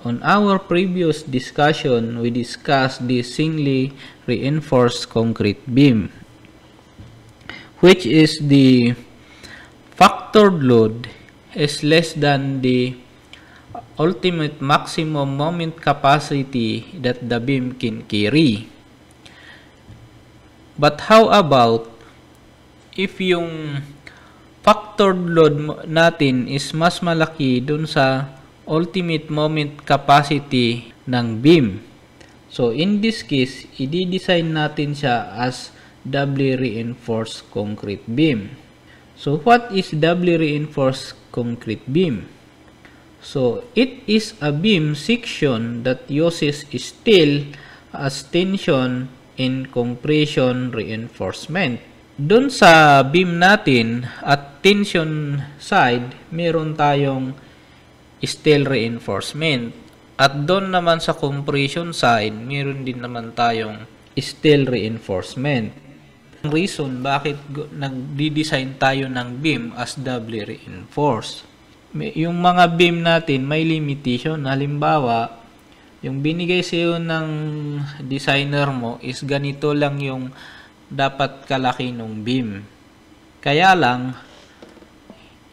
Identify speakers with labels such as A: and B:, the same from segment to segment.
A: On our previous discussion, we discussed the singly reinforced concrete beam, which is the factored load is less than the ultimate maximum moment capacity that the beam can carry. But how about if yung factored load natin is mas malaki dun sa ultimate moment capacity ng beam. So, in this case, i-design natin siya as doubly reinforced concrete beam. So, what is doubly reinforced concrete beam? So, it is a beam section that uses steel as tension in compression reinforcement. Doon sa beam natin at tension side, meron tayong steel reinforcement. At doon naman sa compression side, meron din naman tayong steel reinforcement. Ang reason bakit nagdi-design tayo ng beam as doubly reinforced. Yung mga beam natin may limitation. Halimbawa, yung binigay sa'yo ng designer mo is ganito lang yung dapat kalaki ng beam. Kaya lang,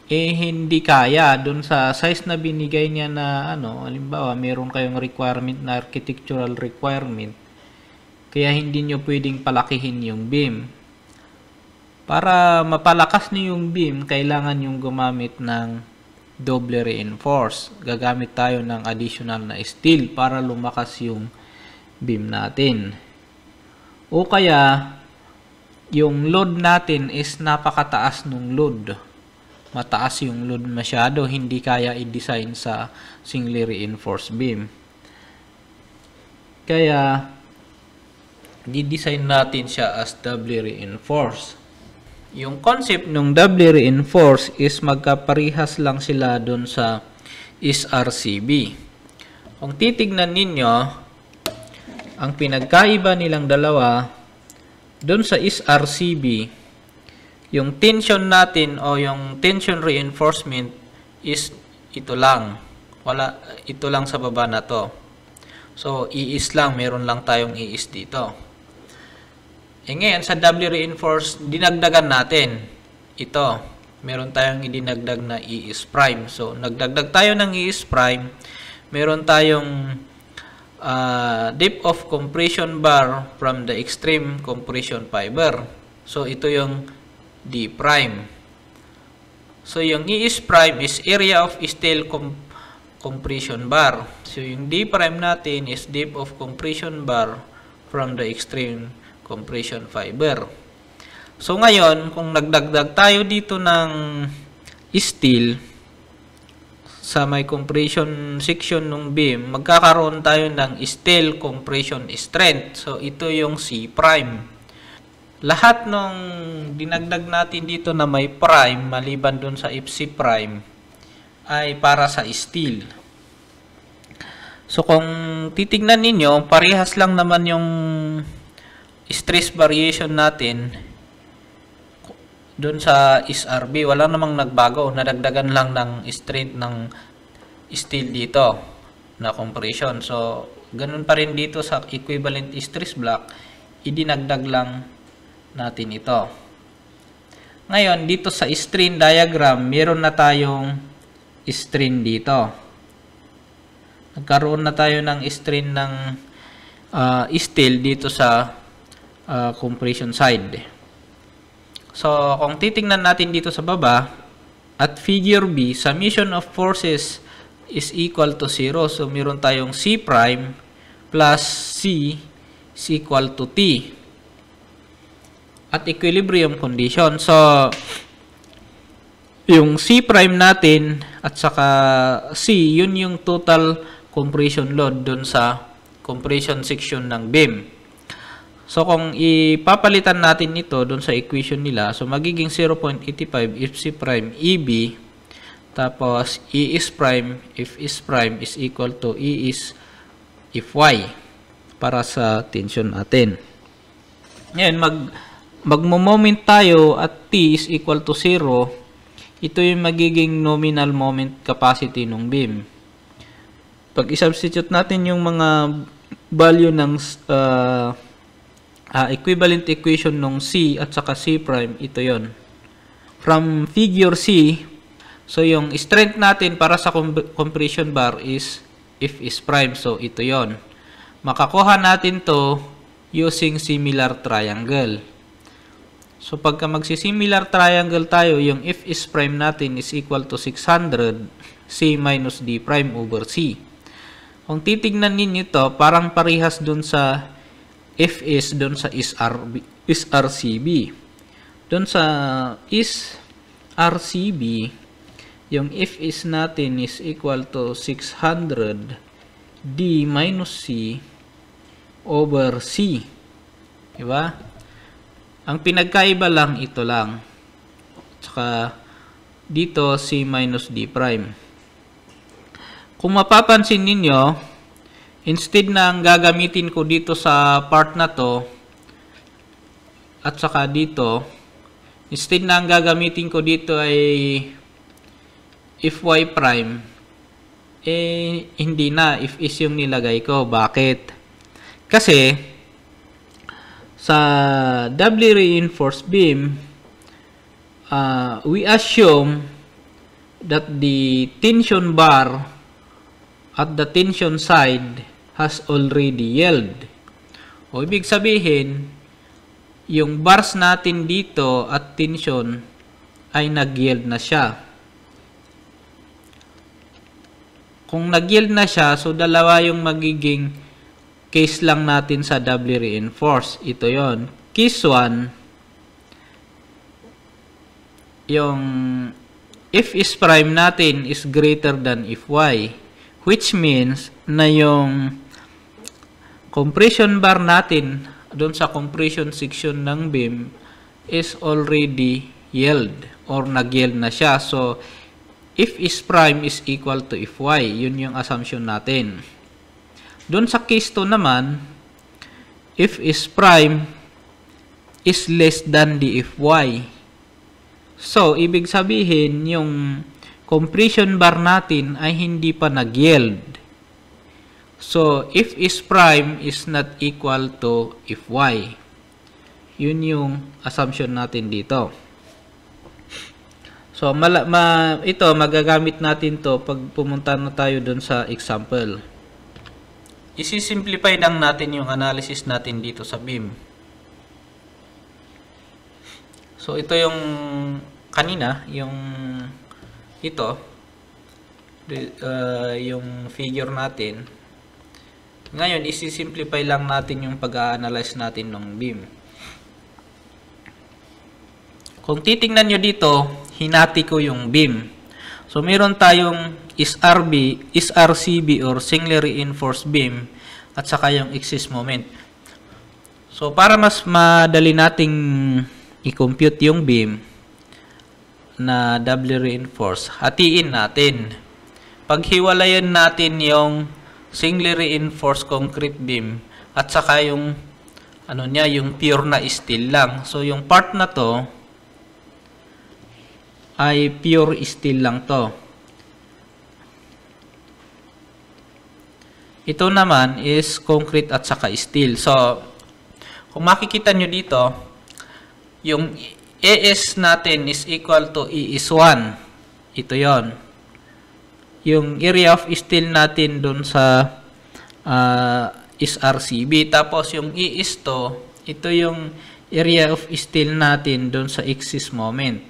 A: eh hindi kaya doon sa size na binigay niya na ano, halimbawa meron kayong requirement na architectural requirement kaya hindi nyo pwedeng palakihin yung beam. Para mapalakas niyo yung beam, kailangan yung gumamit ng double reinforce. Gagamit tayo ng additional na steel para lumakas yung beam natin. O kaya, yung load natin is napakataas nung load mataas yung load masyado, hindi kaya i-design sa singly reinforced beam. Kaya, di-design natin siya as doubly reinforced. Yung concept ng doubly reinforced is magkaparihas lang sila dun sa SRCB. Kung titignan ninyo, ang pinagkaiba nilang dalawa, dun sa SRCB, yung tension natin o yung tension reinforcement is ito lang. Wala, ito lang sa baba na to. So, iis lang. Meron lang tayong iis dito. E ngayon, sa W reinforce, dinagdagan natin. Ito. Meron tayong idinagdag na iis prime. So, nagdagdag tayo ng iis prime. Meron tayong uh, dip of compression bar from the extreme compression fiber. So, ito yung d prime. So, yung E is prime is area of steel comp compression bar. So, yung D prime natin is depth of compression bar from the extreme compression fiber. So, ngayon, kung nagdagdag tayo dito ng steel sa may compression section ng beam, magkakaroon tayo ng steel compression strength. So, ito yung C prime lahat ng dinagdag natin dito na may prime maliban dun sa FC prime ay para sa steel. So kung titignan ninyo, parehas lang naman yung stress variation natin dun sa SRB. Wala namang nagbago. Nadagdagan lang ng strength ng steel dito na compression. So ganun pa rin dito sa equivalent stress block, idinagdag lang natin ito. Ngayon, dito sa strain diagram, meron na tayong strain dito. Nagkaroon na tayo ng strain ng uh, steel dito sa uh, compression side. So, kung titingnan natin dito sa baba, at figure B, summation of forces is equal to 0. So, meron tayong C prime plus C is equal to T at equilibrium condition. So, yung C prime natin at saka C, yun yung total compression load dun sa compression section ng beam. So, kung ipapalitan natin ito dun sa equation nila, so magiging 0.85 if C prime EB tapos E is prime if is prime is equal to E is if Y para sa tension natin. Ngayon, mag- magmo-moment tayo at t is equal to 0, ito yung magiging nominal moment capacity ng beam. Pag i-substitute natin yung mga value ng uh, uh, equivalent equation ng C at saka C prime, ito yon. From figure C, so yung strength natin para sa comp compression bar is F is prime, so ito yon. Makakuha natin to using similar triangle. So pagka magsisimilar triangle tayo, yung if is prime natin is equal to 600 C minus D prime over C. Kung titignan ninyo ito, parang parihas dun sa if is dun sa is, RB, is RCB. Dun sa is RCB, yung if is natin is equal to 600 D minus C over C. Diba? Ang pinagkaiba lang ito lang. Tsaka dito C minus D prime. Kung mapapansin ninyo, instead na ang gagamitin ko dito sa part na to at saka dito, instead na ang gagamitin ko dito ay if y prime, eh hindi na if is yung nilagay ko. Bakit? Kasi, sa doubly reinforced beam, uh, we assume that the tension bar at the tension side has already yelled. O ibig sabihin, yung bars natin dito at tension ay nag-yield na siya. Kung nag-yield na siya, so dalawa yung magiging case lang natin sa W reinforced. Ito yon Case 1, yung if is prime natin is greater than if y, which means na yung compression bar natin doon sa compression section ng beam is already yield or nag-yield na siya. So, if is prime is equal to if y, yun yung assumption natin. Doon sa case 2 naman, if is prime is less than the if y. So, ibig sabihin, yung compression bar natin ay hindi pa nag-yield. So, if is prime is not equal to if y. Yun yung assumption natin dito. So, ma ito, magagamit natin to pag pumunta na tayo doon sa example. Isisimplify lang natin yung analysis natin dito sa beam. So ito yung kanina, yung ito, uh, yung figure natin. Ngayon, isisimplify lang natin yung pag-analyze natin ng beam. Kung titingnan nyo dito, hinati ko yung beam. So meron tayong SRB, SRCB or singly reinforced beam at saka yung excess moment. So para mas madali nating i-compute yung beam na doubly reinforced, hatiin natin. Paghiwalayan natin yung singly reinforced concrete beam at saka yung ano niya, yung pure na steel lang. So yung part na to ay pure steel lang to. Ito naman is concrete at saka steel. So, kung makikita nyo dito, yung AS natin is equal to E is 1. Ito yon Yung area of steel natin dun sa uh, is RCB. Tapos, yung E is 2, ito yung area of steel natin dun sa excess moment.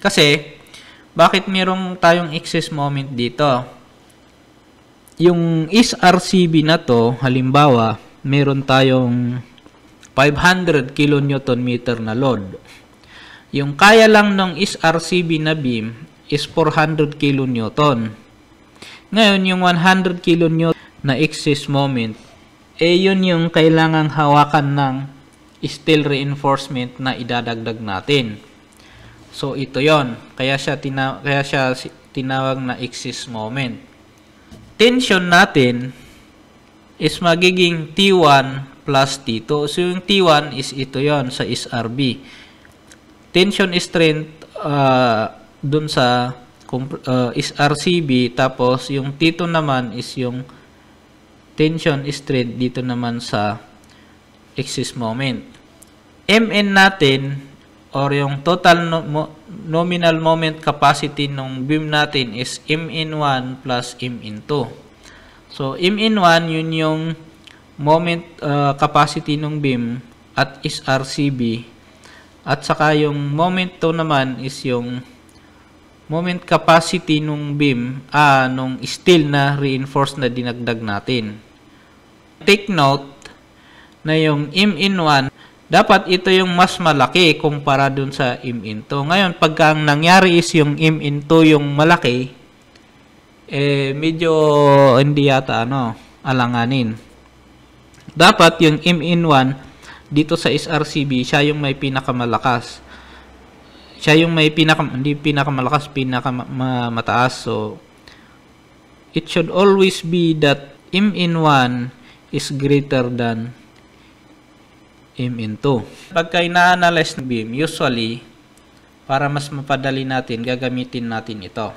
A: Kasi, bakit merong tayong excess moment dito? yung SRCB na to, halimbawa, meron tayong 500 kilonewton meter na load. Yung kaya lang ng SRCB na beam is 400 kilonewton. Ngayon, yung 100 kilonewton na excess moment, eh yun yung kailangang hawakan ng steel reinforcement na idadagdag natin. So, ito yon Kaya siya, tina kaya siya tinawag na excess moment tension natin is magiging T1 plus T2. So, yung T1 is ito yon sa SRB. Tension strength uh, dun sa uh, ah, SRCB. Tapos, yung T2 naman is yung tension strength dito naman sa axis moment. MN natin or yung total mo nominal moment capacity ng beam natin is M in 1 plus M in 2. So, M in 1, yun yung moment uh, capacity ng beam at is RCB. At saka yung moment 2 naman is yung moment capacity nung beam, ah, nung steel na reinforced na dinagdag natin. Take note na yung M in 1 dapat ito yung mas malaki kumpara dun sa im-into. Ngayon, pagka ang nangyari is yung im-into yung malaki, eh, medyo hindi yata ano, alanganin. Dapat yung im-in-1 dito sa SRCB, siya yung may pinakamalakas. Siya yung may pinaka, hindi pinakamalakas, pinakamataas. So, it should always be that im-in-1 is greater than M into. Pagka ina-analyze ng beam, usually, para mas mapadali natin, gagamitin natin ito.